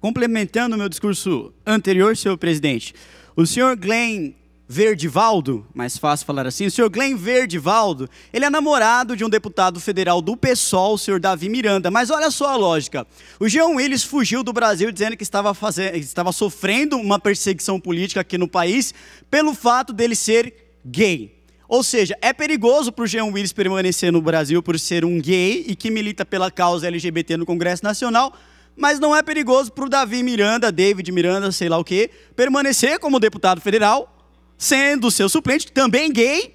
Complementando o meu discurso anterior, senhor presidente, o senhor Glenn Verdivaldo, mais fácil falar assim, o senhor Glenn Verdivaldo, ele é namorado de um deputado federal do PSOL, o senhor Davi Miranda. Mas olha só a lógica. O Jean Willis fugiu do Brasil dizendo que estava, fazendo, estava sofrendo uma perseguição política aqui no país pelo fato dele ser gay. Ou seja, é perigoso para o Jean Willis permanecer no Brasil por ser um gay e que milita pela causa LGBT no Congresso Nacional, mas não é perigoso para o Davi Miranda, David Miranda, sei lá o quê, permanecer como deputado federal, sendo seu suplente, também gay,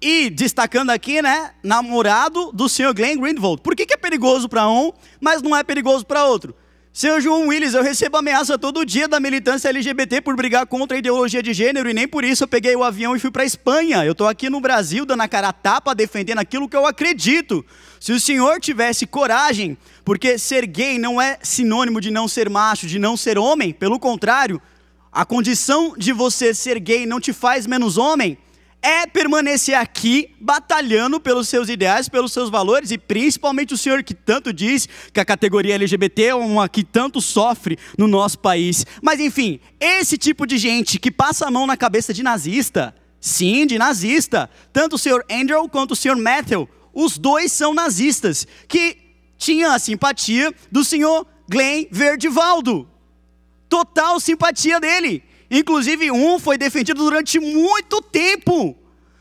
e destacando aqui, né, namorado do senhor Glenn Greenwald. Por que, que é perigoso para um, mas não é perigoso para outro? Seu João Willis, eu recebo ameaça todo dia da militância LGBT por brigar contra a ideologia de gênero e nem por isso eu peguei o avião e fui para Espanha. Eu estou aqui no Brasil dando a cara a tapa, defendendo aquilo que eu acredito. Se o senhor tivesse coragem, porque ser gay não é sinônimo de não ser macho, de não ser homem, pelo contrário, a condição de você ser gay não te faz menos homem é permanecer aqui batalhando pelos seus ideais, pelos seus valores e principalmente o senhor que tanto diz que a categoria LGBT é uma que tanto sofre no nosso país. Mas enfim, esse tipo de gente que passa a mão na cabeça de nazista, sim, de nazista, tanto o senhor Andrew quanto o senhor Matthew, os dois são nazistas, que tinham a simpatia do senhor Glenn Verdivaldo. Total simpatia dele. Inclusive, um foi defendido durante muito tempo.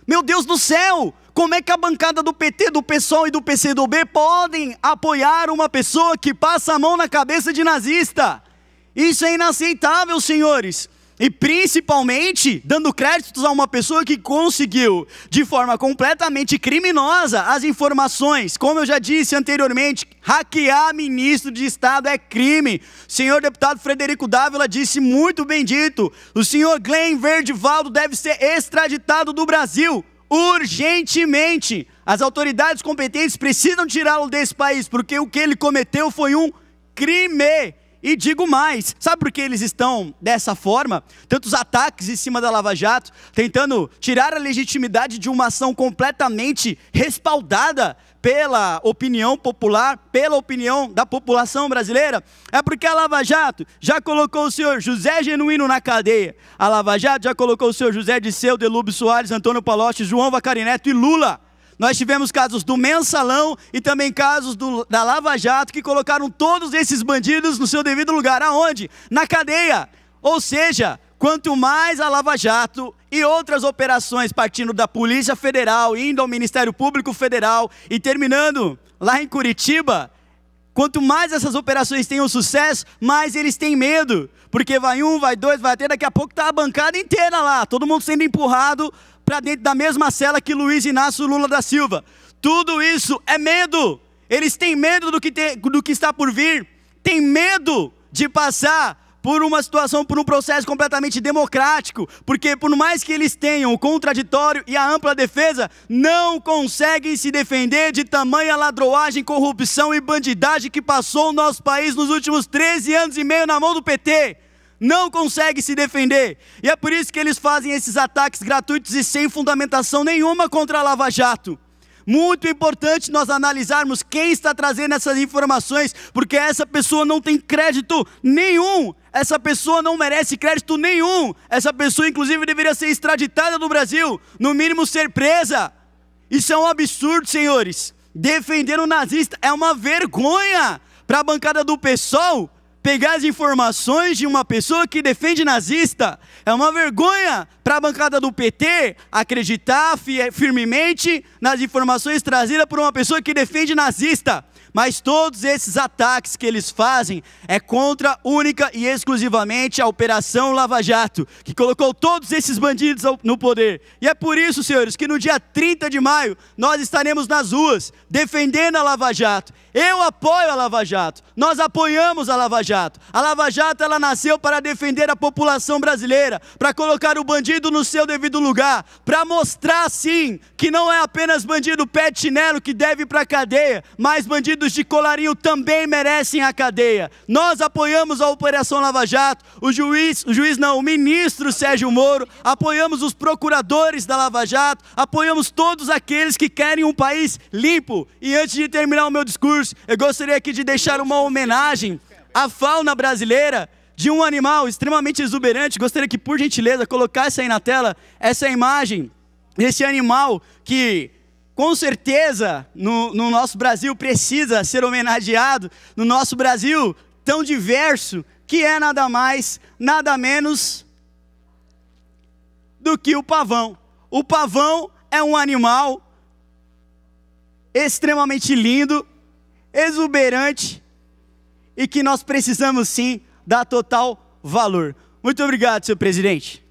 Meu Deus do céu! Como é que a bancada do PT, do PSOL e do PCdoB podem apoiar uma pessoa que passa a mão na cabeça de nazista? Isso é inaceitável, senhores. E principalmente dando créditos a uma pessoa que conseguiu, de forma completamente criminosa, as informações. Como eu já disse anteriormente, hackear ministro de Estado é crime. O senhor deputado Frederico Dávila disse muito bem dito. O senhor Glenn Verdivaldo deve ser extraditado do Brasil urgentemente. As autoridades competentes precisam tirá-lo desse país, porque o que ele cometeu foi um crime. E digo mais, sabe por que eles estão dessa forma? Tantos ataques em cima da Lava Jato, tentando tirar a legitimidade de uma ação completamente respaldada pela opinião popular, pela opinião da população brasileira, é porque a Lava Jato já colocou o senhor José Genuíno na cadeia. A Lava Jato já colocou o senhor José Disseu, Delúbio Soares, Antônio Palocci, João Vacarineto e Lula nós tivemos casos do mensalão e também casos do, da Lava Jato que colocaram todos esses bandidos no seu devido lugar. Aonde? Na cadeia. Ou seja, quanto mais a Lava Jato e outras operações partindo da Polícia Federal, indo ao Ministério Público Federal e terminando lá em Curitiba, Quanto mais essas operações tenham sucesso, mais eles têm medo. Porque vai um, vai dois, vai até daqui a pouco está a bancada inteira lá, todo mundo sendo empurrado para dentro da mesma cela que Luiz Inácio Lula da Silva. Tudo isso é medo. Eles têm medo do que, do que está por vir, têm medo de passar por uma situação, por um processo completamente democrático, porque por mais que eles tenham o contraditório e a ampla defesa, não conseguem se defender de tamanha ladroagem, corrupção e bandidagem que passou o nosso país nos últimos 13 anos e meio na mão do PT não consegue se defender. E é por isso que eles fazem esses ataques gratuitos e sem fundamentação nenhuma contra a Lava Jato. Muito importante nós analisarmos quem está trazendo essas informações, porque essa pessoa não tem crédito nenhum, essa pessoa não merece crédito nenhum, essa pessoa, inclusive, deveria ser extraditada do Brasil, no mínimo ser presa. Isso é um absurdo, senhores. Defender o um nazista é uma vergonha para a bancada do PSOL pegar as informações de uma pessoa que defende nazista. É uma vergonha para a bancada do PT acreditar firmemente nas informações trazidas por uma pessoa que defende nazista. Mas todos esses ataques que eles fazem é contra única e exclusivamente a Operação Lava Jato, que colocou todos esses bandidos no poder. E é por isso, senhores, que no dia 30 de maio nós estaremos nas ruas defendendo a Lava Jato. Eu apoio a Lava Jato. Nós apoiamos a Lava Jato. Jato. A Lava Jato ela nasceu para defender a população brasileira, para colocar o bandido no seu devido lugar, para mostrar sim que não é apenas bandido pé de chinelo que deve para a cadeia, mas bandidos de colarinho também merecem a cadeia. Nós apoiamos a Operação Lava Jato, o juiz, o juiz não, o ministro Sérgio Moro, apoiamos os procuradores da Lava Jato, apoiamos todos aqueles que querem um país limpo. E antes de terminar o meu discurso, eu gostaria aqui de deixar uma homenagem a fauna brasileira de um animal extremamente exuberante. Gostaria que, por gentileza, colocasse aí na tela essa imagem desse animal que, com certeza, no, no nosso Brasil precisa ser homenageado, no nosso Brasil tão diverso, que é nada mais, nada menos do que o pavão. O pavão é um animal extremamente lindo, exuberante, e que nós precisamos sim dar total valor. Muito obrigado, senhor presidente.